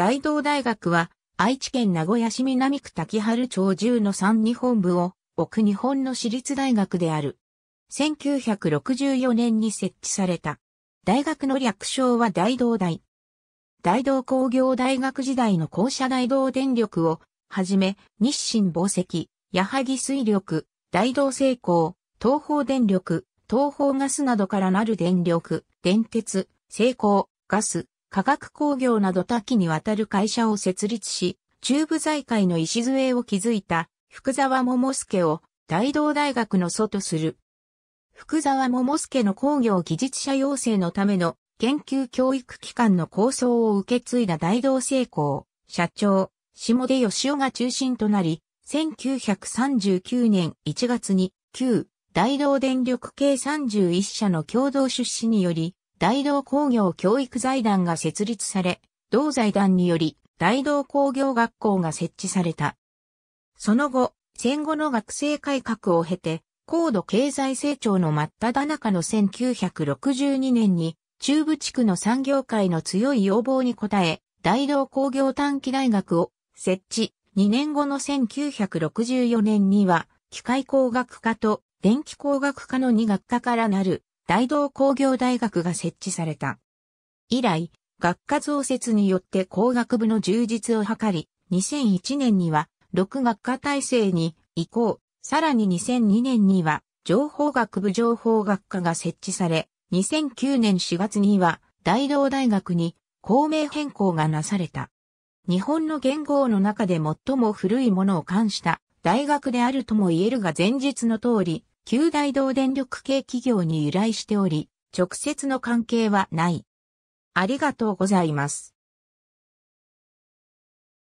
大道大学は、愛知県名古屋市南区滝原町中の三日本部を、奥日本の私立大学である。1964年に設置された。大学の略称は大道大。大道工業大学時代の校舎大道電力を、はじめ、日清宝石、矢作水力、大道製鋼、東方電力、東方ガスなどからなる電力、電鉄、製鋼、ガス、化学工業など多岐にわたる会社を設立し、中部財界の礎を築いた福沢桃介を大道大学の祖とする。福沢桃介の工業技術者養成のための研究教育機関の構想を受け継いだ大道成功、社長、下出義雄が中心となり、1939年1月に旧大道電力系31社の共同出資により、大道工業教育財団が設立され、同財団により大道工業学校が設置された。その後、戦後の学生改革を経て、高度経済成長の真っ只中の1962年に、中部地区の産業界の強い要望に応え、大道工業短期大学を設置。2年後の1964年には、機械工学科と電気工学科の2学科からなる大道工業大学が設置された。以来、学科増設によって工学部の充実を図り、2001年には6学科体制に移行、さらに2002年には情報学部情報学科が設置され、2009年4月には大道大学に校名変更がなされた。日本の元号の中で最も古いものを冠した大学であるとも言えるが前述の通り、旧大道電力系企業に由来しており、直接の関係はない。ありがとうございます。